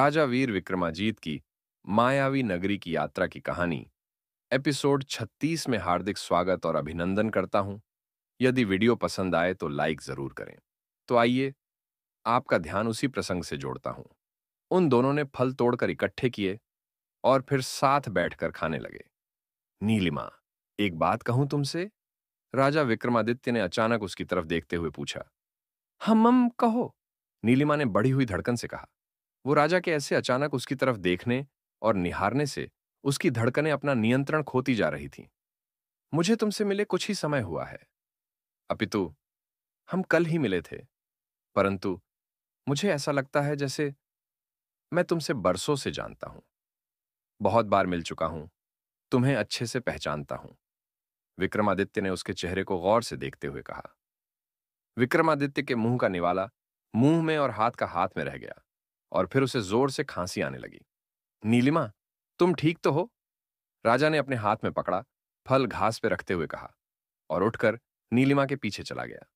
राजा वीर विक्रमाजीत की मायावी नगरी की यात्रा की कहानी एपिसोड 36 में हार्दिक स्वागत और अभिनंदन करता हूं यदि वीडियो पसंद आए तो लाइक जरूर करें तो आइए आपका ध्यान उसी प्रसंग से जोड़ता हूं उन दोनों ने फल तोड़कर इकट्ठे किए और फिर साथ बैठकर खाने लगे नीलिमा एक बात कहूं तुमसे राजा विक्रमादित्य ने अचानक उसकी तरफ देखते हुए पूछा हम कहो नीलिमा ने बढ़ी हुई धड़कन से कहा वो राजा के ऐसे अचानक उसकी तरफ देखने और निहारने से उसकी धड़कनें अपना नियंत्रण खोती जा रही थीं मुझे तुमसे मिले कुछ ही समय हुआ है अपितु हम कल ही मिले थे परंतु मुझे ऐसा लगता है जैसे मैं तुमसे बरसों से जानता हूं बहुत बार मिल चुका हूं तुम्हें अच्छे से पहचानता हूं विक्रमादित्य ने उसके चेहरे को गौर से देखते हुए कहा विक्रमादित्य के मुंह का निवाला मुंह में और हाथ का हाथ में रह गया और फिर उसे जोर से खांसी आने लगी नीलिमा तुम ठीक तो हो राजा ने अपने हाथ में पकड़ा फल घास पे रखते हुए कहा और उठकर नीलिमा के पीछे चला गया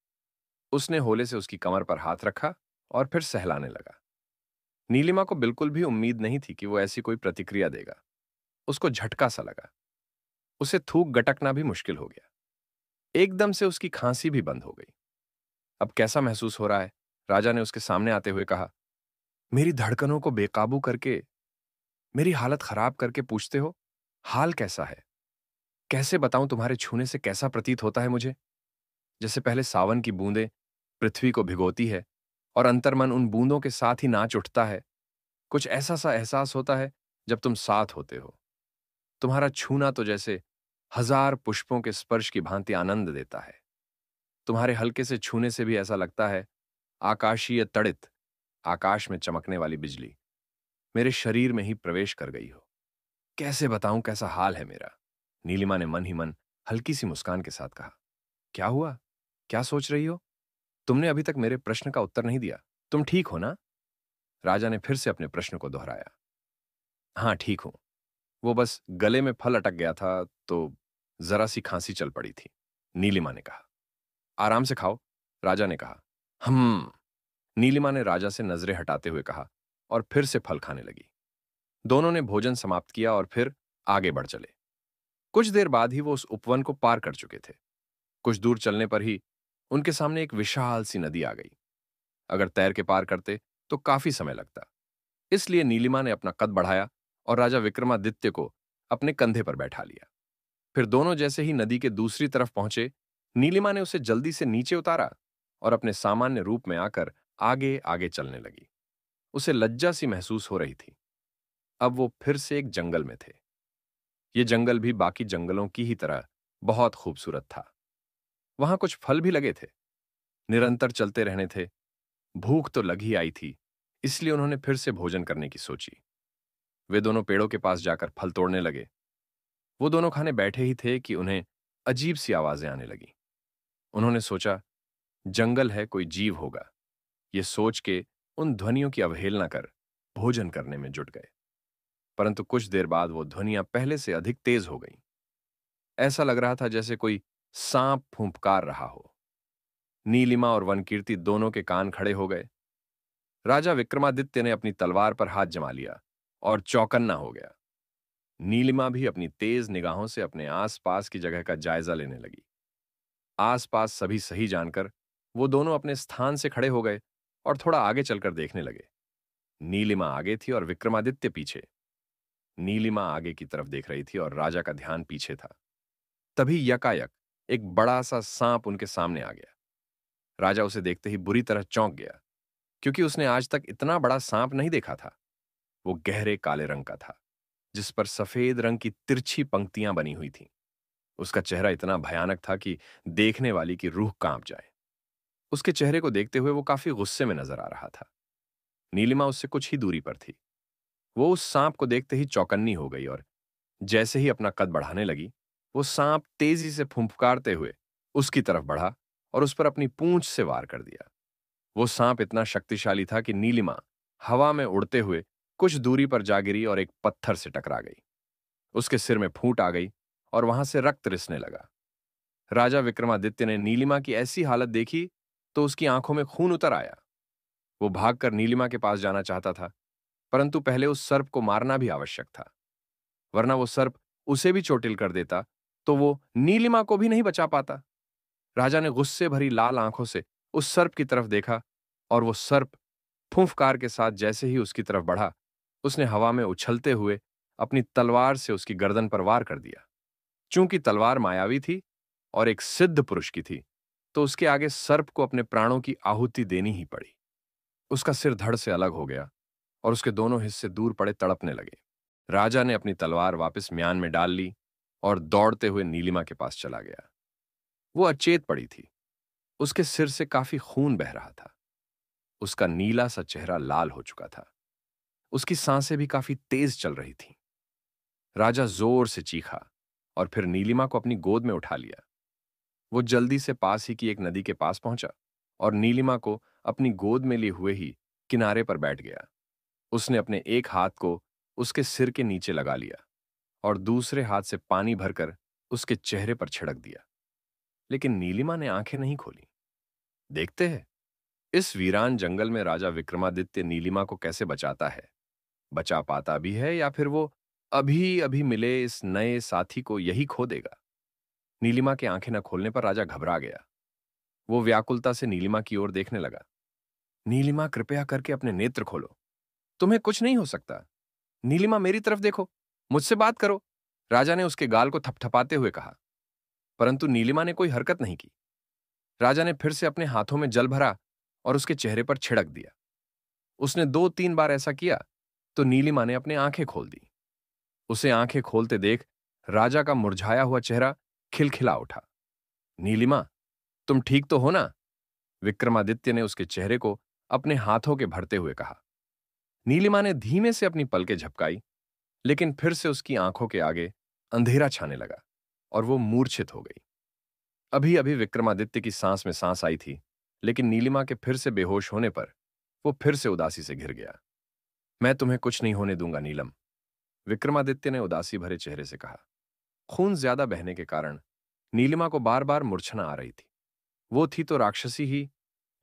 उसने होले से उसकी कमर पर हाथ रखा और फिर सहलाने लगा नीलिमा को बिल्कुल भी उम्मीद नहीं थी कि वो ऐसी कोई प्रतिक्रिया देगा उसको झटका सा लगा उसे थूक गटकना भी मुश्किल हो गया एकदम से उसकी खांसी भी बंद हो गई अब कैसा महसूस हो रहा है राजा ने उसके सामने आते हुए कहा मेरी धड़कनों को बेकाबू करके मेरी हालत खराब करके पूछते हो हाल कैसा है कैसे बताऊं तुम्हारे छूने से कैसा प्रतीत होता है मुझे जैसे पहले सावन की बूंदें पृथ्वी को भिगोती है और अंतर्मन उन बूंदों के साथ ही नाच उठता है कुछ ऐसा सा एहसास होता है जब तुम साथ होते हो तुम्हारा छूना तो जैसे हजार पुष्पों के स्पर्श की भांति आनंद देता है तुम्हारे हल्के से छूने से भी ऐसा लगता है आकाशीय तड़ित आकाश में चमकने वाली बिजली मेरे शरीर में ही प्रवेश कर गई हो कैसे बताऊं कैसा हाल है मेरा नीलिमा ने मन ही मन हल्की सी मुस्कान के साथ कहा क्या हुआ क्या सोच रही हो तुमने अभी तक मेरे प्रश्न का उत्तर नहीं दिया तुम ठीक हो ना राजा ने फिर से अपने प्रश्न को दोहराया हां ठीक हूं वो बस गले में फल अटक गया था तो जरा सी खांसी चल पड़ी थी नीलिमा ने कहा आराम से खाओ राजा ने कहा हम हम्म, नीलिमा ने राजा से नजरें हटाते हुए कहा और फिर से फल खाने लगी दोनों ने भोजन समाप्त किया और फिर आगे बढ़ चले कुछ देर बाद ही वो उस उपवन को पार कर चुके थे कुछ दूर चलने पर ही उनके सामने एक विशाल सी नदी आ गई अगर तैर के पार करते तो काफी समय लगता इसलिए नीलिमा ने अपना कद बढ़ाया और राजा विक्रमादित्य को अपने कंधे पर बैठा लिया फिर दोनों जैसे ही नदी के दूसरी तरफ पहुंचे नीलिमा ने उसे जल्दी से नीचे उतारा और अपने सामान्य रूप में आकर आगे आगे चलने लगी उसे लज्जा सी महसूस हो रही थी अब वो फिर से एक जंगल में थे ये जंगल भी बाकी जंगलों की ही तरह बहुत खूबसूरत था वहां कुछ फल भी लगे थे निरंतर चलते रहने थे भूख तो लगी आई थी इसलिए उन्होंने फिर से भोजन करने की सोची वे दोनों पेड़ों के पास जाकर फल तोड़ने लगे वो दोनों खाने बैठे ही थे कि उन्हें अजीब सी आवाजें आने लगी उन्होंने सोचा जंगल है कोई जीव होगा ये सोच के उन ध्वनियों की अवहेलना कर भोजन करने में जुट गए परंतु कुछ देर बाद वो ध्वनियां पहले से अधिक तेज हो गईं। ऐसा लग रहा था जैसे कोई सांप फूंपकार रहा हो नीलिमा और वनकीर्ति दोनों के कान खड़े हो गए राजा विक्रमादित्य ने अपनी तलवार पर हाथ जमा लिया और चौकन्ना हो गया नीलिमा भी अपनी तेज निगाहों से अपने आसपास की जगह का जायजा लेने लगी आसपास सभी सही जानकर वो दोनों अपने स्थान से खड़े हो गए और थोड़ा आगे चलकर देखने लगे नीलिमा आगे थी और विक्रमादित्य पीछे नीलिमा आगे की तरफ देख रही थी और राजा का ध्यान पीछे था तभी यकायक एक बड़ा सा सांप उनके सामने आ गया राजा उसे देखते ही बुरी तरह चौंक गया क्योंकि उसने आज तक इतना बड़ा सांप नहीं देखा था वो गहरे काले रंग का था जिस पर सफेद रंग की तिरछी पंक्तियां बनी हुई थीं उसका चेहरा इतना भयानक था कि देखने वाली की रूह कांप जाए उसके चेहरे को देखते हुए वो काफी गुस्से में नजर आ रहा था नीलिमा उससे कुछ ही दूरी पर थी वो उस सांप को देखते ही चौकन्नी हो गई और जैसे ही अपना कद बढ़ाने लगी वो सांप तेजी से फुंफकारते हुए उसकी तरफ बढ़ा और उस पर अपनी पूंछ से वार कर दिया वो सांप इतना शक्तिशाली था कि नीलिमा हवा में उड़ते हुए कुछ दूरी पर जा गिरी और एक पत्थर से टकरा गई उसके सिर में फूट आ गई और वहां से रक्त रिसने लगा राजा विक्रमादित्य ने नीलिमा की ऐसी हालत देखी तो उसकी आंखों में खून उतर आया वो भागकर नीलिमा के पास जाना चाहता था परंतु पहले उस सर्प को मारना भी आवश्यक था वरना वो सर्प उसे भी चोटिल कर देता तो वो नीलिमा को भी नहीं बचा पाता राजा ने गुस्से भरी लाल आंखों से उस सर्प की तरफ देखा और वो सर्प फूंफकार के साथ जैसे ही उसकी तरफ बढ़ा उसने हवा में उछलते हुए अपनी तलवार से उसकी गर्दन पर वार कर दिया चूंकि तलवार मायावी थी और एक सिद्ध पुरुष की थी तो उसके आगे सर्प को अपने प्राणों की आहुति देनी ही पड़ी उसका सिर धड़ से अलग हो गया और उसके दोनों हिस्से दूर पड़े तड़पने लगे राजा ने अपनी तलवार वापस म्यान में डाल ली और दौड़ते हुए नीलिमा के पास चला गया वो अचेत पड़ी थी उसके सिर से काफी खून बह रहा था उसका नीला सा चेहरा लाल हो चुका था उसकी सांसें भी काफी तेज चल रही थीं। राजा जोर से चीखा और फिर नीलिमा को अपनी गोद में उठा लिया वो जल्दी से पास ही की एक नदी के पास पहुंचा और नीलिमा को अपनी गोद में लिए हुए ही किनारे पर बैठ गया उसने अपने एक हाथ को उसके सिर के नीचे लगा लिया और दूसरे हाथ से पानी भरकर उसके चेहरे पर छिड़क दिया लेकिन नीलिमा ने आंखें नहीं खोली देखते हैं इस वीरान जंगल में राजा विक्रमादित्य नीलिमा को कैसे बचाता है बचा पाता भी है या फिर वो अभी अभी मिले इस नए साथी को यही खो देगा नीलिमा की आंखें न खोलने पर राजा घबरा गया वो व्याकुलता से नीलिमा की ओर देखने लगा नीलिमा कृपया करके अपने नेत्र खोलो तुम्हें कुछ नहीं हो सकता नीलिमा मेरी तरफ देखो मुझसे बात करो राजा ने उसके गाल को थपथपाते हुए कहा परंतु नीलिमा ने कोई हरकत नहीं की राजा ने फिर से अपने हाथों में जल भरा और उसके चेहरे पर छिड़क दिया उसने दो तीन बार ऐसा किया तो नीलिमा ने अपनी आंखें खोल दी उसे आंखें खोलते देख राजा का मुरझाया हुआ चेहरा खिलखिला उठा नीलिमा तुम ठीक तो हो ना विक्रमादित्य ने उसके चेहरे को अपने हाथों के भरते हुए कहा नीलिमा ने धीमे से अपनी पलके झपकाई लेकिन फिर से उसकी आंखों के आगे अंधेरा छाने लगा और वो मूर्छित हो गई अभी अभी विक्रमादित्य की सांस में सांस आई थी लेकिन नीलिमा के फिर से बेहोश होने पर वो फिर से उदासी से घिर गया मैं तुम्हें कुछ नहीं होने दूंगा नीलम विक्रमादित्य ने उदासी भरे चेहरे से कहा खून ज्यादा बहने के कारण नीलिमा को बार बार मूर्छना आ रही थी वो थी तो राक्षसी ही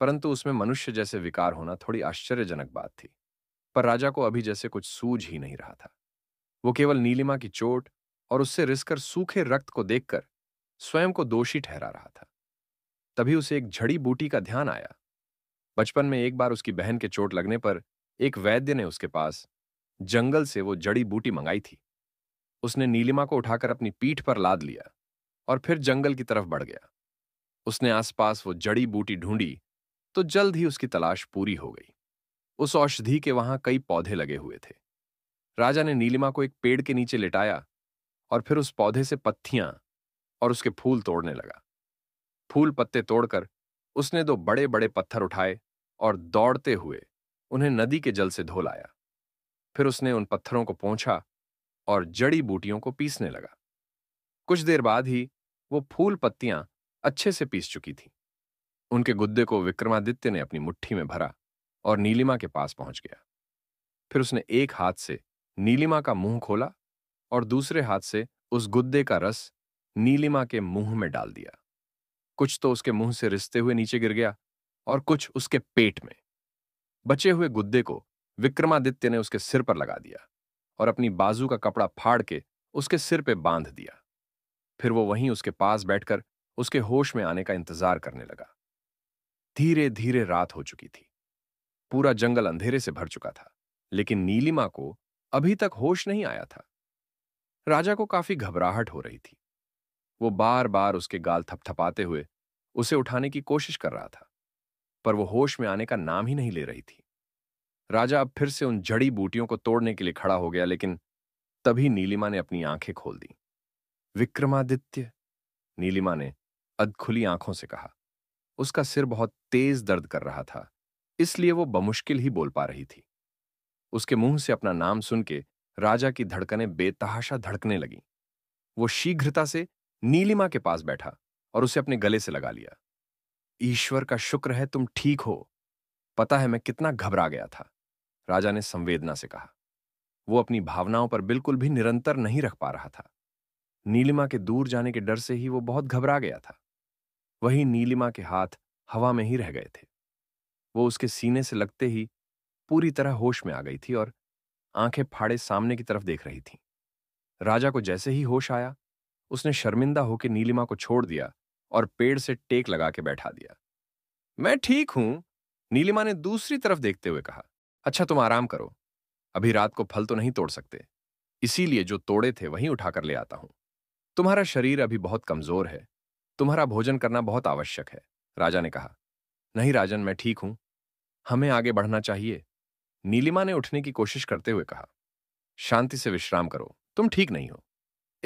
परंतु उसमें मनुष्य जैसे विकार होना थोड़ी आश्चर्यजनक बात थी पर राजा को अभी जैसे कुछ सूझ ही नहीं रहा था वो केवल नीलिमा की चोट और उससे रिसकर सूखे रक्त को देखकर स्वयं को दोषी ठहरा रहा था तभी उसे एक झड़ी बूटी का ध्यान आया बचपन में एक बार उसकी बहन के चोट लगने पर एक वैद्य ने उसके पास जंगल से वो जड़ी बूटी मंगाई थी उसने नीलिमा को उठाकर अपनी पीठ पर लाद लिया और फिर जंगल की तरफ बढ़ गया उसने आसपास वो जड़ी बूटी ढूंढी तो जल्द ही उसकी तलाश पूरी हो गई उस औषधि के वहां कई पौधे लगे हुए थे राजा ने नीलिमा को एक पेड़ के नीचे लिटाया और फिर उस पौधे से पत्थियां और उसके फूल तोड़ने लगा फूल पत्ते तोड़कर उसने दो बड़े बड़े पत्थर उठाए और दौड़ते हुए उन्हें नदी के जल से धो लाया फिर उसने उन पत्थरों को पहुंचा और जड़ी बूटियों को पीसने लगा कुछ देर बाद ही वो फूल पत्तियां अच्छे से पीस चुकी थीं उनके गुद्दे को विक्रमादित्य ने अपनी मुट्ठी में भरा और नीलिमा के पास पहुंच गया फिर उसने एक हाथ से नीलिमा का मुंह खोला और दूसरे हाथ से उस गुद्दे का रस नीलिमा के मुंह में डाल दिया कुछ तो उसके मुंह से रिसते हुए नीचे गिर गया और कुछ उसके पेट में बचे हुए गुद्दे को विक्रमादित्य ने उसके सिर पर लगा दिया और अपनी बाजू का कपड़ा फाड़ के उसके सिर पे बांध दिया फिर वो वहीं उसके पास बैठकर उसके होश में आने का इंतजार करने लगा धीरे धीरे रात हो चुकी थी पूरा जंगल अंधेरे से भर चुका था लेकिन नीलिमा को अभी तक होश नहीं आया था राजा को काफी घबराहट हो रही थी वो बार बार उसके गाल थपथपाते हुए उसे उठाने की कोशिश कर रहा था पर वो होश में आने का नाम ही नहीं ले रही थी राजा अब फिर से उन जड़ी बूटियों को तोड़ने के लिए खड़ा हो गया लेकिन तभी नीलिमा ने अपनी आंखें खोल दी विक्रमादित्य नीलिमा ने अधखुली आंखों से कहा उसका सिर बहुत तेज दर्द कर रहा था इसलिए वो बमुश्किल ही बोल पा रही थी उसके मुंह से अपना नाम सुन के राजा की धड़कनें बेतहाशा धड़कने लगीं वो शीघ्रता से नीलिमा के पास बैठा और उसे अपने गले से लगा लिया ईश्वर का शुक्र है तुम ठीक हो पता है मैं कितना घबरा गया था राजा ने संवेदना से कहा वो अपनी भावनाओं पर बिल्कुल भी निरंतर नहीं रख पा रहा था नीलिमा के दूर जाने के डर से ही वो बहुत घबरा गया था वही नीलिमा के हाथ हवा में ही रह गए थे वो उसके सीने से लगते ही पूरी तरह होश में आ गई थी और आंखें फाड़े सामने की तरफ देख रही थी राजा को जैसे ही होश आया उसने शर्मिंदा होकर नीलिमा को छोड़ दिया और पेड़ से टेक लगा के बैठा दिया मैं ठीक हूं नीलिमा ने दूसरी तरफ देखते हुए कहा अच्छा तुम आराम करो अभी रात को फल तो नहीं तोड़ सकते इसीलिए जो तोड़े थे वहीं उठाकर ले आता हूं तुम्हारा शरीर अभी बहुत कमजोर है तुम्हारा भोजन करना बहुत आवश्यक है राजा ने कहा नहीं राजन मैं ठीक हूं हमें आगे बढ़ना चाहिए नीलिमा ने उठने की कोशिश करते हुए कहा शांति से विश्राम करो तुम ठीक नहीं हो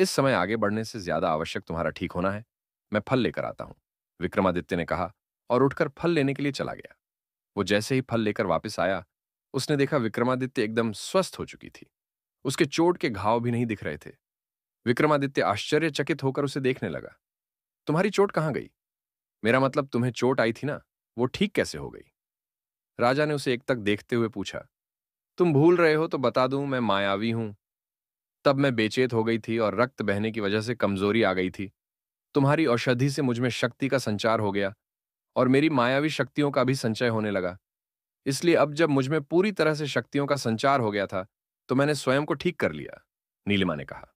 इस समय आगे बढ़ने से ज्यादा आवश्यक तुम्हारा ठीक होना है मैं फल लेकर आता हूं विक्रमादित्य ने कहा और उठकर फल लेने के लिए चला गया वो जैसे ही फल लेकर वापस आया उसने देखा विक्रमादित्य एकदम स्वस्थ हो चुकी थी उसके चोट के घाव भी नहीं दिख रहे थे विक्रमादित्य आश्चर्यचकित होकर उसे देखने लगा तुम्हारी चोट कहाँ गई मेरा मतलब तुम्हें चोट आई थी ना वो ठीक कैसे हो गई राजा ने उसे एक तक देखते हुए पूछा तुम भूल रहे हो तो बता दूं मैं मायावी हूं तब मैं बेचेत हो गई थी और रक्त बहने की वजह से कमजोरी आ गई थी तुम्हारी औषधि से मुझमें शक्ति का संचार हो गया और मेरी मायावी शक्तियों का भी संचय होने लगा इसलिए अब जब मुझमें पूरी तरह से शक्तियों का संचार हो गया था तो मैंने स्वयं को ठीक कर लिया नीलिमा ने कहा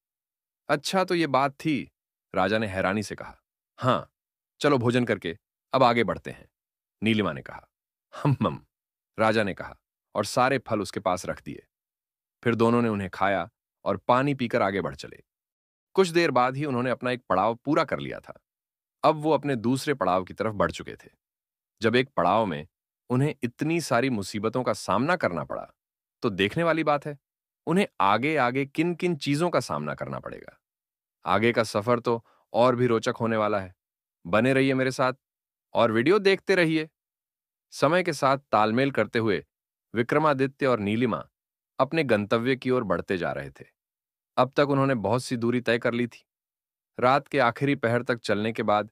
अच्छा तो ये बात थी राजा ने हैरानी से कहा हाँ चलो भोजन करके अब आगे बढ़ते हैं नीलिमा ने कहा हम हम राजा ने कहा और सारे फल उसके पास रख दिए फिर दोनों ने उन्हें खाया और पानी पीकर आगे बढ़ चले कुछ देर बाद ही उन्होंने अपना एक पड़ाव पूरा कर लिया था अब वो अपने दूसरे पड़ाव की तरफ बढ़ चुके थे जब एक पड़ाव में उन्हें इतनी सारी मुसीबतों का सामना करना पड़ा तो देखने वाली बात है उन्हें आगे आगे किन किन चीजों का सामना करना पड़ेगा आगे का सफर तो और भी रोचक होने वाला है बने रहिए मेरे साथ और वीडियो देखते रहिए समय के साथ तालमेल करते हुए विक्रमादित्य और नीलिमा अपने गंतव्य की ओर बढ़ते जा रहे थे अब तक उन्होंने बहुत सी दूरी तय कर ली थी रात के आखिरी पहर तक चलने के बाद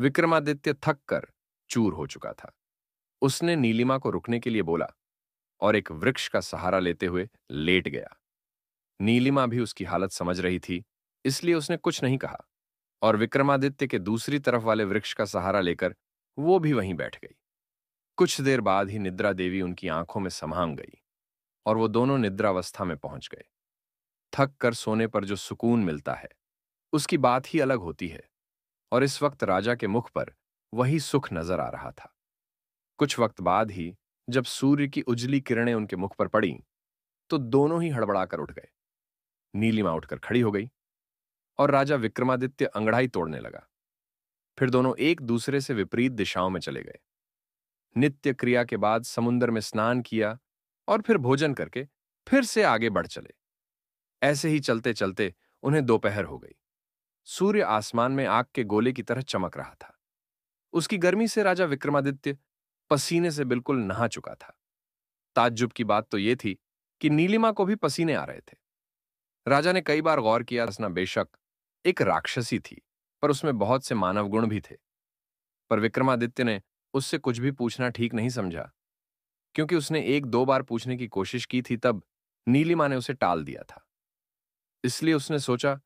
विक्रमादित्य थक कर चूर हो चुका था उसने नीलिमा को रुकने के लिए बोला और एक वृक्ष का सहारा लेते हुए लेट गया नीलिमा भी उसकी हालत समझ रही थी इसलिए उसने कुछ नहीं कहा और विक्रमादित्य के दूसरी तरफ वाले वृक्ष का सहारा लेकर वो भी वहीं बैठ गई कुछ देर बाद ही निद्रा देवी उनकी आंखों में समांग गई और वो दोनों निद्रावस्था में पहुंच गए थक कर सोने पर जो सुकून मिलता है उसकी बात ही अलग होती है और इस वक्त राजा के मुख पर वही सुख नजर आ रहा था कुछ वक्त बाद ही जब सूर्य की उजली किरणें उनके मुख पर पड़ी तो दोनों ही हड़बड़ाकर उठ गए नीलिमा उठकर खड़ी हो गई और राजा विक्रमादित्य अंगड़ाई तोड़ने लगा फिर दोनों एक दूसरे से विपरीत दिशाओं में चले गए नित्य क्रिया के बाद समुन्द्र में स्नान किया और फिर भोजन करके फिर से आगे बढ़ चले ऐसे ही चलते चलते उन्हें दोपहर हो गई सूर्य आसमान में आग के गोले की तरह चमक रहा था उसकी गर्मी से राजा विक्रमादित्य पसीने से बिल्कुल नहा चुका था ताज्जुब की बात तो यह थी कि नीलिमा को भी पसीने आ रहे थे राजा ने कई बार गौर किया रसना बेशक एक राक्षसी थी पर उसमें बहुत से मानव गुण भी थे पर विक्रमादित्य ने उससे कुछ भी पूछना ठीक नहीं समझा क्योंकि उसने एक दो बार पूछने की कोशिश की थी तब नीलिमा ने उसे टाल दिया था इसलिए उसने सोचा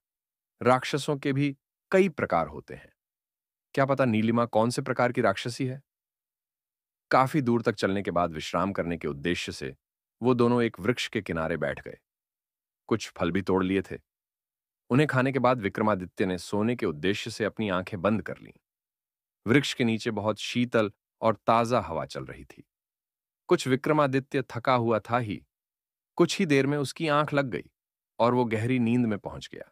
राक्षसों के भी कई प्रकार होते हैं क्या पता नीलिमा कौन से प्रकार की राक्षसी है काफी दूर तक चलने के बाद विश्राम करने के उद्देश्य से वो दोनों एक वृक्ष के किनारे बैठ गए कुछ फल भी तोड़ लिए थे उन्हें खाने के बाद विक्रमादित्य ने सोने के उद्देश्य से अपनी आंखें बंद कर ली वृक्ष के नीचे बहुत शीतल और ताजा हवा चल रही थी कुछ विक्रमादित्य थका हुआ था ही कुछ ही देर में उसकी आंख लग गई और वो गहरी नींद में पहुंच गया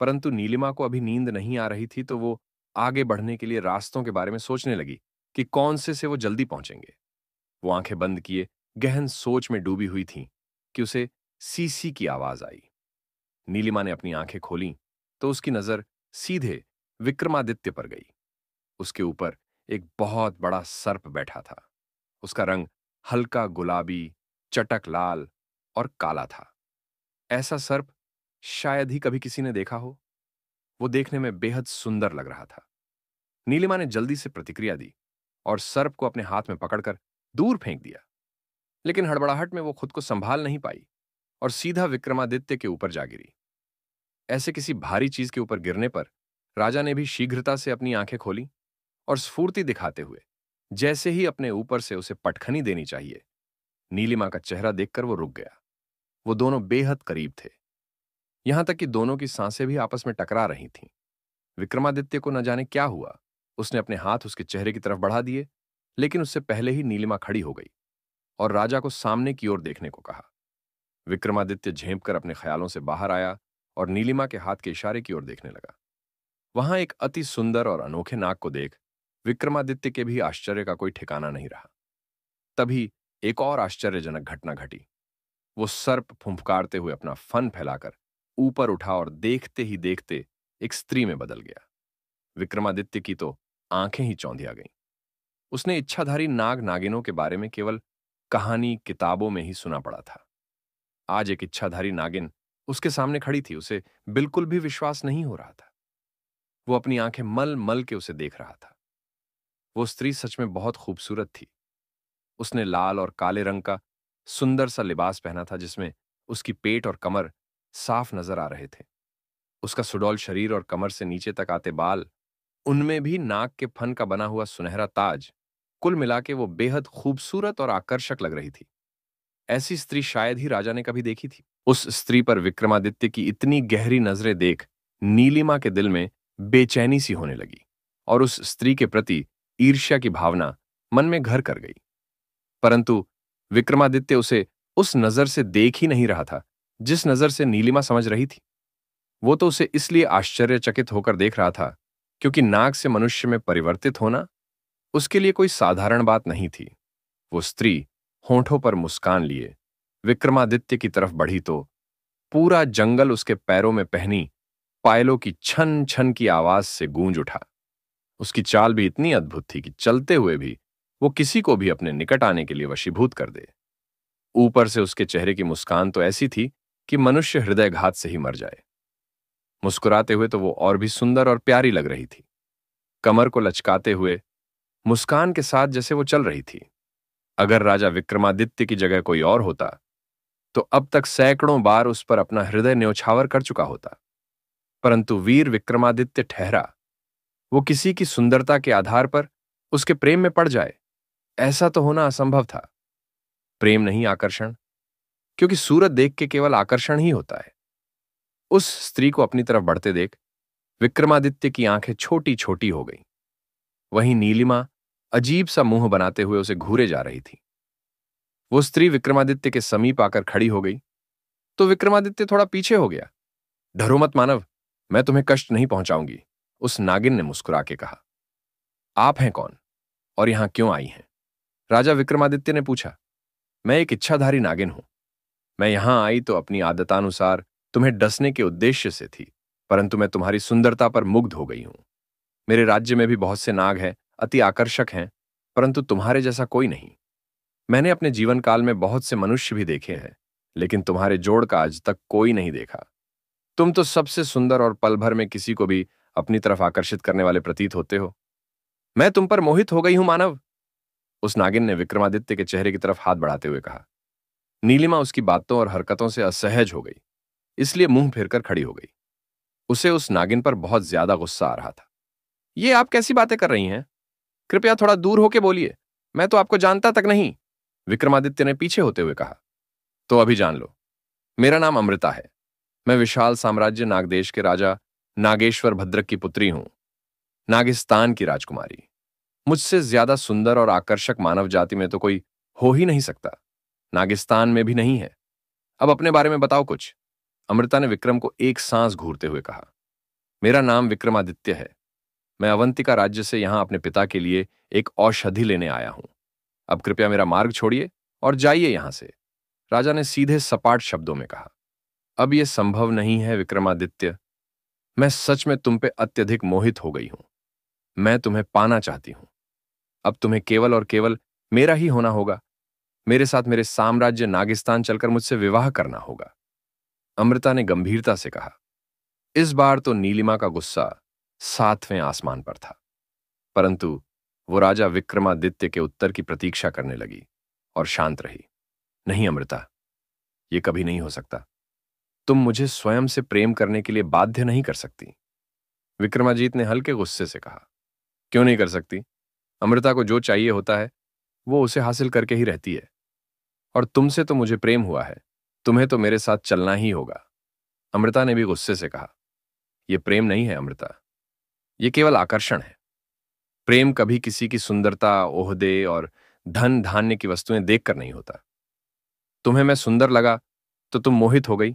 परंतु नीलिमा को अभी नींद नहीं आ रही थी तो वो आगे बढ़ने के लिए रास्तों के बारे में सोचने लगी कि कौन से से वो जल्दी पहुंचेंगे वो आंखें बंद किए गहन सोच में डूबी हुई थीं कि उसे सीसी की आवाज आई नीलिमा ने अपनी आंखें खोली तो उसकी नजर सीधे विक्रमादित्य पर गई उसके ऊपर एक बहुत बड़ा सर्प बैठा था उसका रंग हल्का गुलाबी चटक लाल और काला था ऐसा सर्प शायद ही कभी किसी ने देखा हो वो देखने में बेहद सुंदर लग रहा था नीलिमा ने जल्दी से प्रतिक्रिया दी और सर्प को अपने हाथ में पकड़कर दूर फेंक दिया लेकिन हड़बड़ाहट में वो खुद को संभाल नहीं पाई और सीधा विक्रमादित्य के ऊपर जा गिरी ऐसे किसी भारी चीज के ऊपर गिरने पर राजा ने भी शीघ्रता से अपनी आंखें खोली और स्फूर्ति दिखाते हुए जैसे ही अपने ऊपर से उसे पटखनी देनी चाहिए नीलिमा का चेहरा देखकर वो रुक गया वो दोनों बेहद करीब थे यहां तक कि दोनों की सांसें भी आपस में टकरा रही थीं विक्रमादित्य को न जाने क्या हुआ उसने अपने हाथ उसके चेहरे की तरफ बढ़ा दिए लेकिन उससे पहले ही नीलिमा खड़ी हो गई और राजा को सामने की ओर देखने को कहा विक्रमादित्य झेंप कर अपने ख्यालों से बाहर आया और नीलिमा के हाथ के इशारे की ओर देखने लगा वहां एक अति सुंदर और अनोखे नाक को देख विक्रमादित्य के भी आश्चर्य का कोई ठिकाना नहीं रहा तभी एक और आश्चर्यजनक घटना घटी वो सर्प फुंफकारते हुए अपना फन फैलाकर ऊपर उठा और देखते ही देखते एक स्त्री में बदल गया विक्रमादित्य की तो आंखें ही चौंधिया गईं उसने इच्छाधारी नाग नागिनों के बारे में केवल कहानी किताबों में ही सुना पड़ा था आज एक इच्छाधारी नागिन उसके सामने खड़ी थी उसे बिल्कुल भी विश्वास नहीं हो रहा था वो अपनी आंखें मल मल के उसे देख रहा था वो स्त्री सच में बहुत खूबसूरत थी उसने लाल और काले रंग का सुंदर सा लिबास पहना था जिसमें उसकी पेट और कमर साफ नजर आ रहे थे उसका सुडौल शरीर और कमर से नीचे तक आते बाल उनमें भी नाक के फन का बना हुआ सुनहरा ताज कुल मिला के वो बेहद खूबसूरत और आकर्षक लग रही थी ऐसी स्त्री शायद ही राजा ने कभी देखी थी उस स्त्री पर विक्रमादित्य की इतनी गहरी नजरें देख नीलिमा के दिल में बेचैनी सी होने लगी और उस स्त्री के प्रति ईर्ष्या की भावना मन में घर कर गई परंतु विक्रमादित्य उसे उस नजर से देख ही नहीं रहा था जिस नजर से नीलिमा समझ रही थी वो तो उसे इसलिए आश्चर्यचकित होकर देख रहा था क्योंकि नाग से मनुष्य में परिवर्तित होना उसके लिए कोई साधारण बात नहीं थी वो स्त्री होठों पर मुस्कान लिए विक्रमादित्य की तरफ बढ़ी तो पूरा जंगल उसके पैरों में पहनी पायलों की छन छन की आवाज से गूंज उठा उसकी चाल भी इतनी अद्भुत थी कि चलते हुए भी वो किसी को भी अपने निकट आने के लिए वशीभूत कर दे ऊपर से उसके चेहरे की मुस्कान तो ऐसी थी कि मनुष्य हृदयघात से ही मर जाए मुस्कुराते हुए तो वो और भी सुंदर और प्यारी लग रही थी कमर को लचकाते हुए मुस्कान के साथ जैसे वो चल रही थी अगर राजा विक्रमादित्य की जगह कोई और होता तो अब तक सैकड़ों बार उस पर अपना हृदय न्योछावर कर चुका होता परंतु वीर विक्रमादित्य ठहरा वो किसी की सुंदरता के आधार पर उसके प्रेम में पड़ जाए ऐसा तो होना असंभव था प्रेम नहीं आकर्षण क्योंकि सूरत देख के केवल आकर्षण ही होता है उस स्त्री को अपनी तरफ बढ़ते देख विक्रमादित्य की आंखें छोटी छोटी हो गईं वहीं नीलिमा अजीब सा मुंह बनाते हुए उसे घूरे जा रही थी वो स्त्री विक्रमादित्य के समीप आकर खड़ी हो गई तो विक्रमादित्य थोड़ा पीछे हो गया डरो मत मानव मैं तुम्हें कष्ट नहीं पहुंचाऊंगी उस नागिन ने मुस्कुरा के कहा आप हैं कौन और यहां क्यों आई हैं राजा विक्रमादित्य ने पूछा मैं एक इच्छाधारी नागिन हूं मैं यहां आई तो अपनी आदतानुसार तुम्हें डसने के उद्देश्य से थी परंतु मैं तुम्हारी सुंदरता पर मुग्ध हो गई हूं मेरे राज्य में भी बहुत से नाग हैं अति आकर्षक हैं परंतु तुम्हारे जैसा कोई नहीं मैंने अपने जीवन काल में बहुत से मनुष्य भी देखे हैं लेकिन तुम्हारे जोड़ का आज तक कोई नहीं देखा तुम तो सबसे सुंदर और पल भर में किसी को भी अपनी तरफ आकर्षित करने वाले प्रतीत होते हो मैं तुम पर मोहित हो गई हूं मानव उस नागिन ने विक्रमादित्य के चेहरे की तरफ हाथ बढ़ाते हुए कहा नीलिमा उसकी बातों और हरकतों से असहज हो गई इसलिए मुंह फेरकर खड़ी हो गई उसे उस नागिन पर बहुत ज्यादा गुस्सा आ रहा था ये आप कैसी बातें कर रही हैं कृपया थोड़ा दूर होके बोलिए मैं तो आपको जानता तक नहीं विक्रमादित्य ने पीछे होते हुए कहा तो अभी जान लो मेरा नाम अमृता है मैं विशाल साम्राज्य नागदेश के राजा नागेश्वर भद्रक की पुत्री हूं नागिस्तान की राजकुमारी मुझसे ज्यादा सुंदर और आकर्षक मानव जाति में तो कोई हो ही नहीं सकता नागिस्तान में भी नहीं है अब अपने बारे में बताओ कुछ अमृता ने विक्रम को एक सांस घूरते हुए कहा मेरा नाम विक्रमादित्य है मैं अवंतिका राज्य से यहां अपने पिता के लिए एक औषधि लेने आया हूं अब कृपया मेरा मार्ग छोड़िए और जाइए यहां से राजा ने सीधे सपाट शब्दों में कहा अब यह संभव नहीं है विक्रमादित्य मैं सच में तुम पे अत्यधिक मोहित हो गई हूं मैं तुम्हें पाना चाहती हूं अब तुम्हें केवल और केवल मेरा ही होना होगा मेरे साथ मेरे साम्राज्य नागिस्तान चलकर मुझसे विवाह करना होगा अमृता ने गंभीरता से कहा इस बार तो नीलिमा का गुस्सा सातवें आसमान पर था परंतु वो राजा विक्रमादित्य के उत्तर की प्रतीक्षा करने लगी और शांत रही नहीं अमृता ये कभी नहीं हो सकता तुम मुझे स्वयं से प्रेम करने के लिए बाध्य नहीं कर सकती विक्रमाजीत ने हल्के गुस्से से कहा क्यों नहीं कर सकती अमृता को जो चाहिए होता है वो उसे हासिल करके ही रहती है और तुमसे तो मुझे प्रेम हुआ है तुम्हें तो मेरे साथ चलना ही होगा अमृता ने भी गुस्से से कहा यह प्रेम नहीं है अमृता यह केवल आकर्षण है प्रेम कभी किसी की सुंदरता ओहदे और धन धान्य की वस्तुएं देखकर नहीं होता तुम्हें मैं सुंदर लगा तो तुम मोहित हो गई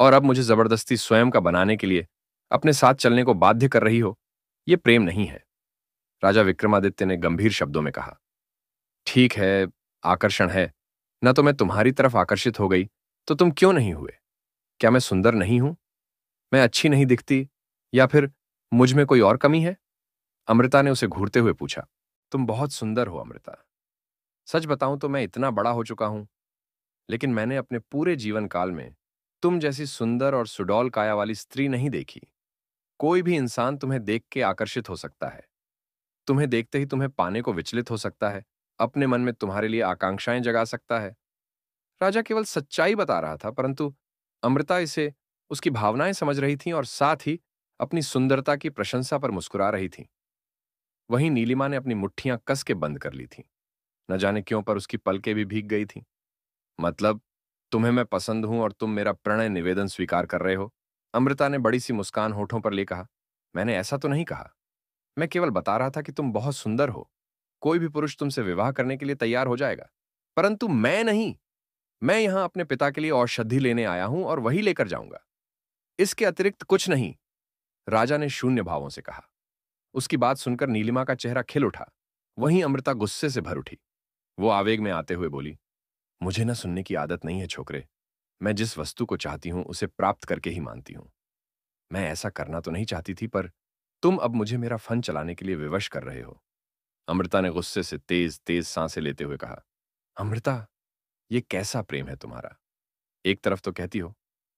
और अब मुझे जबरदस्ती स्वयं का बनाने के लिए अपने साथ चलने को बाध्य कर रही हो यह प्रेम नहीं है राजा विक्रमादित्य ने गंभीर शब्दों में कहा ठीक है आकर्षण है न तो मैं तुम्हारी तरफ आकर्षित हो गई तो तुम क्यों नहीं हुए क्या मैं सुंदर नहीं हूं मैं अच्छी नहीं दिखती या फिर मुझ में कोई और कमी है अमृता ने उसे घूरते हुए पूछा तुम बहुत सुंदर हो अमृता सच बताऊं तो मैं इतना बड़ा हो चुका हूं लेकिन मैंने अपने पूरे जीवन काल में तुम जैसी सुंदर और सुडौल काया वाली स्त्री नहीं देखी कोई भी इंसान तुम्हें देख के आकर्षित हो सकता है तुम्हें देखते ही तुम्हें पाने को विचलित हो सकता है अपने मन में तुम्हारे लिए आकांक्षाएं जगा सकता है राजा केवल सच्चाई बता रहा था परंतु अमृता इसे उसकी भावनाएं समझ रही थीं और साथ ही अपनी सुंदरता की प्रशंसा पर मुस्कुरा रही थीं वहीं नीलिमा ने अपनी मुट्ठियां कस के बंद कर ली थीं न जाने क्यों पर उसकी पलकें भी भीग गई थीं मतलब तुम्हें मैं पसंद हूं और तुम मेरा प्रणय निवेदन स्वीकार कर रहे हो अमृता ने बड़ी सी मुस्कान होठों पर ले कहा मैंने ऐसा तो नहीं कहा मैं केवल बता रहा था कि तुम बहुत सुंदर हो कोई भी पुरुष तुमसे विवाह करने के लिए तैयार हो जाएगा परंतु मैं नहीं मैं यहां अपने पिता के लिए औषधि लेने आया हूं और वही लेकर जाऊंगा इसके अतिरिक्त कुछ नहीं राजा ने शून्य भावों से कहा उसकी बात सुनकर नीलिमा का चेहरा खिल उठा वहीं अमृता गुस्से से भर उठी वो आवेग में आते हुए बोली मुझे ना सुनने की आदत नहीं है छोकरे मैं जिस वस्तु को चाहती हूं उसे प्राप्त करके ही मानती हूं मैं ऐसा करना तो नहीं चाहती थी पर तुम अब मुझे मेरा फन चलाने के लिए विवश कर रहे हो अमृता ने गुस्से से तेज तेज सांसें लेते हुए कहा अमृता ये कैसा प्रेम है तुम्हारा एक तरफ तो कहती हो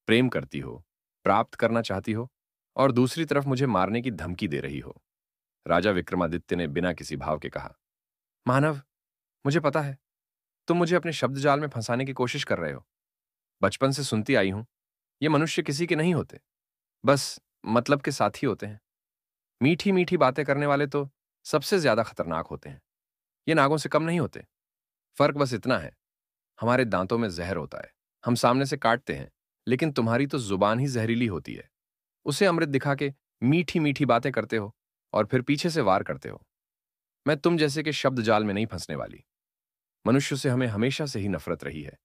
प्रेम करती हो प्राप्त करना चाहती हो और दूसरी तरफ मुझे मारने की धमकी दे रही हो राजा विक्रमादित्य ने बिना किसी भाव के कहा मानव मुझे पता है तुम मुझे अपने शब्द जाल में फंसाने की कोशिश कर रहे हो बचपन से सुनती आई हूं ये मनुष्य किसी के नहीं होते बस मतलब के साथ ही होते हैं मीठी मीठी बातें करने वाले तो सबसे ज्यादा खतरनाक होते हैं ये नागों से कम नहीं होते फर्क बस इतना है हमारे दांतों में जहर होता है हम सामने से काटते हैं लेकिन तुम्हारी तो जुबान ही जहरीली होती है उसे अमृत दिखा के मीठी मीठी बातें करते हो और फिर पीछे से वार करते हो मैं तुम जैसे के शब्द जाल में नहीं फंसने वाली मनुष्य से हमें हमेशा से ही नफरत रही है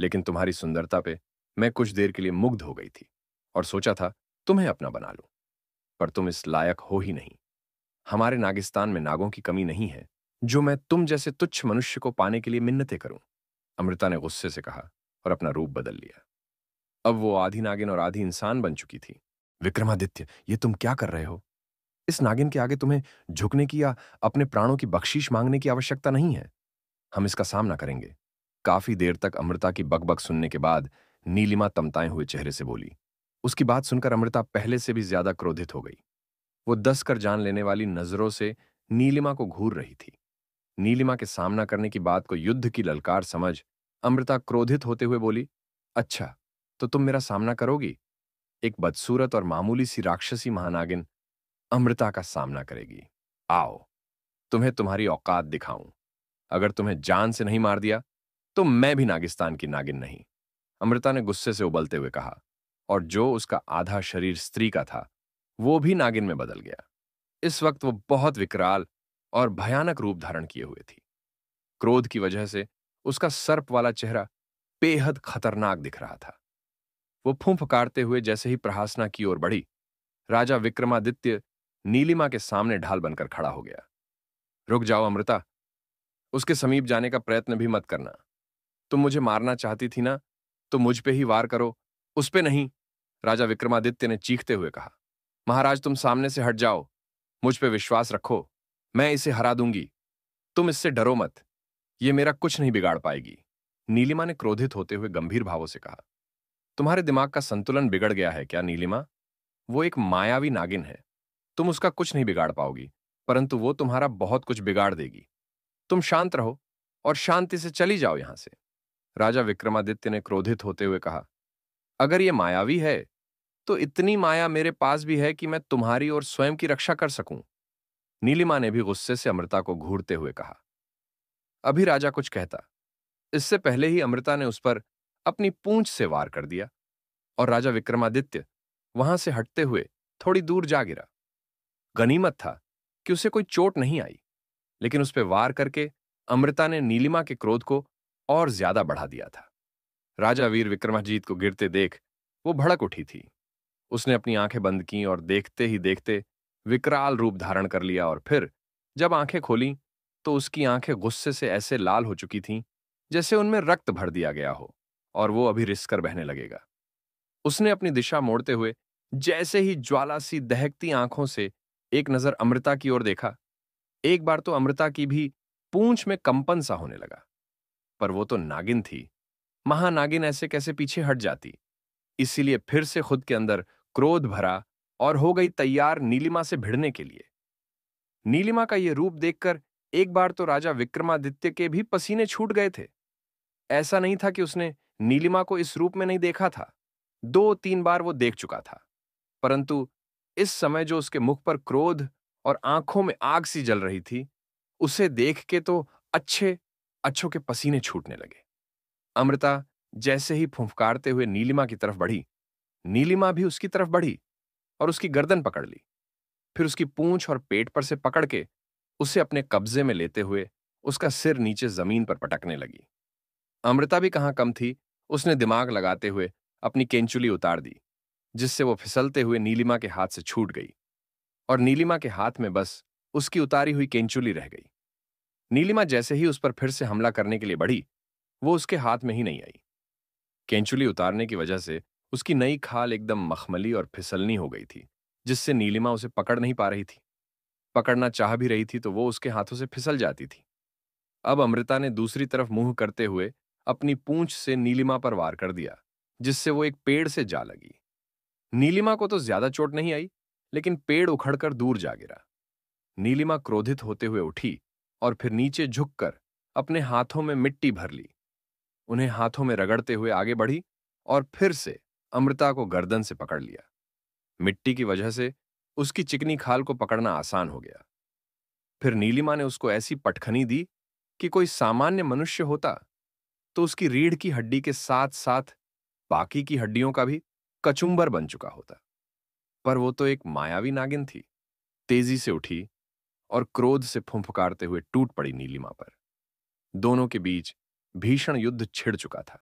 लेकिन तुम्हारी सुंदरता पे मैं कुछ देर के लिए मुग्ध हो गई थी और सोचा था तुम्हें अपना बना लूं पर तुम इस लायक हो ही नहीं हमारे नागिस्तान में नागों की कमी नहीं है जो मैं तुम जैसे तुच्छ मनुष्य को पाने के लिए मिन्नते करूं अमृता ने गुस्से से कहा और अपना रूप बदल लिया अब वो आधी नागिन और आधी इंसान बन चुकी थी विक्रमादित्य ये तुम क्या कर रहे हो इस नागिन के आगे तुम्हें झुकने की या अपने प्राणों की बख्शीश मांगने की आवश्यकता नहीं है हम इसका सामना करेंगे काफी देर तक अमृता की बकबक सुनने के बाद नीलिमा तमताए हुए चेहरे से बोली उसकी बात सुनकर अमृता पहले से भी ज्यादा क्रोधित हो गई वो दस कर जान लेने वाली नजरों से नीलिमा को घूर रही थी नीलिमा के सामना करने की बात को युद्ध की ललकार समझ अमृता क्रोधित होते हुए बोली अच्छा तो तुम मेरा सामना करोगी एक बदसूरत और मामूली सी राक्षसी महानागिन अमृता का सामना करेगी आओ तुम्हें तुम्हारी औकात दिखाऊं अगर तुम्हें जान से नहीं मार दिया तो मैं भी नागिस्तान की नागिन नहीं अमृता ने गुस्से से उबलते हुए कहा और जो उसका आधा शरीर स्त्री का था वो भी नागिन में बदल गया इस वक्त वो बहुत विकराल और भयानक रूप धारण किए हुए थी क्रोध की वजह से उसका सर्प वाला चेहरा बेहद खतरनाक दिख रहा था वो फूंफ काटते हुए जैसे ही प्रहासना की ओर बढ़ी राजा विक्रमादित्य नीलिमा के सामने ढाल बनकर खड़ा हो गया रुक जाओ अमृता उसके समीप जाने का प्रयत्न भी मत करना तुम मुझे मारना चाहती थी ना तो मुझ पे ही वार करो उस पे नहीं राजा विक्रमादित्य ने चीखते हुए कहा महाराज तुम सामने से हट जाओ मुझ पे विश्वास रखो मैं इसे हरा दूंगी तुम इससे डरो मत ये मेरा कुछ नहीं बिगाड़ पाएगी नीलिमा ने क्रोधित होते हुए गंभीर भावों से कहा तुम्हारे दिमाग का संतुलन बिगड़ गया है क्या नीलिमा वो एक मायावी नागिन है तुम उसका कुछ नहीं बिगाड़ पाओगी परंतु वो तुम्हारा बहुत कुछ बिगाड़ देगी तुम शांत रहो और शांति से चली जाओ यहां से राजा विक्रमादित्य ने क्रोधित होते हुए कहा अगर ये मायावी है तो इतनी माया मेरे पास भी है कि मैं तुम्हारी और स्वयं की रक्षा कर सकूं नीलिमा ने भी गुस्से से अमृता को घूरते हुए कहा अभी राजा कुछ कहता इससे पहले ही अमृता ने उस पर अपनी पूंछ से वार कर दिया और राजा विक्रमादित्य वहां से हटते हुए थोड़ी दूर जा गिरा गनीमत था कि उसे कोई चोट नहीं आई लेकिन उस पर वार करके अमृता ने नीलिमा के क्रोध को और ज्यादा बढ़ा दिया था राजा वीर विक्रमाजीत को गिरते देख वो भड़क उठी थी उसने अपनी आंखें बंद की और देखते ही देखते विकराल रूप धारण कर लिया और फिर जब आंखें खोली तो उसकी आंखें गुस्से से ऐसे लाल हो चुकी थीं जैसे उनमें रक्त भर दिया गया हो और वो अभी रिस कर बहने लगेगा उसने अपनी दिशा मोड़ते हुए जैसे ही ज्वाला सी दहकती आंखों से एक नजर अमृता की ओर देखा एक बार तो अमृता की भी पूंछ में कंपन सा होने लगा पर वो तो नागिन थी महानागिन ऐसे कैसे पीछे हट जाती इसीलिए फिर से खुद के अंदर क्रोध भरा और हो गई तैयार नीलिमा से भिड़ने के लिए नीलिमा का यह रूप देखकर एक बार तो राजा विक्रमादित्य के भी पसीने छूट गए थे ऐसा नहीं था कि उसने नीलिमा को इस रूप में नहीं देखा था दो तीन बार वो देख चुका था परंतु इस समय जो उसके मुख पर क्रोध और आंखों में आग सी जल रही थी उसे देख के तो अच्छे अच्छों के पसीने छूटने लगे अमृता जैसे ही फुंफकारते हुए नीलिमा की तरफ बढ़ी नीलिमा भी उसकी तरफ बढ़ी और उसकी गर्दन पकड़ ली फिर उसकी पूंछ और पेट पर से पकड़ के उसे अपने कब्जे में लेते हुए उसका सिर नीचे जमीन पर पटकने लगी अमृता भी कहाँ कम थी उसने दिमाग लगाते हुए अपनी केंचुली उतार दी जिससे वो फिसलते हुए नीलिमा के हाथ से छूट गई और नीलिमा के हाथ में बस उसकी उतारी हुई केंचुली रह गई नीलिमा जैसे ही उस पर फिर से हमला करने के लिए बढ़ी वो उसके हाथ में ही नहीं आई केंचुली उतारने की वजह से उसकी नई खाल एकदम मखमली और फिसलनी हो गई थी जिससे नीलिमा उसे पकड़ नहीं पा रही थी पकड़ना चाह भी रही थी तो वो उसके हाथों से फिसल जाती थी अब अमृता ने दूसरी तरफ मुंह करते हुए अपनी पूंछ से नीलिमा पर वार कर दिया जिससे वो एक पेड़ से जा लगी नीलिमा को तो ज्यादा चोट नहीं आई लेकिन पेड़ उखड़कर दूर जा गिरा नीलिमा क्रोधित होते हुए उठी और फिर नीचे झुककर अपने हाथों में मिट्टी भर ली उन्हें हाथों में रगड़ते हुए आगे बढ़ी और फिर से अमृता को गर्दन से पकड़ लिया मिट्टी की वजह से उसकी चिकनी खाल को पकड़ना आसान हो गया फिर नीलिमा ने उसको ऐसी पटखनी दी कि कोई सामान्य मनुष्य होता तो उसकी रीढ़ की हड्डी के साथ साथ बाकी की हड्डियों का भी कचुंबर बन चुका होता पर वो तो एक मायावी नागिन थी तेजी से उठी और क्रोध से फुंफकारते हुए टूट पड़ी नीलिमा पर दोनों के बीच भीषण युद्ध छिड़ चुका था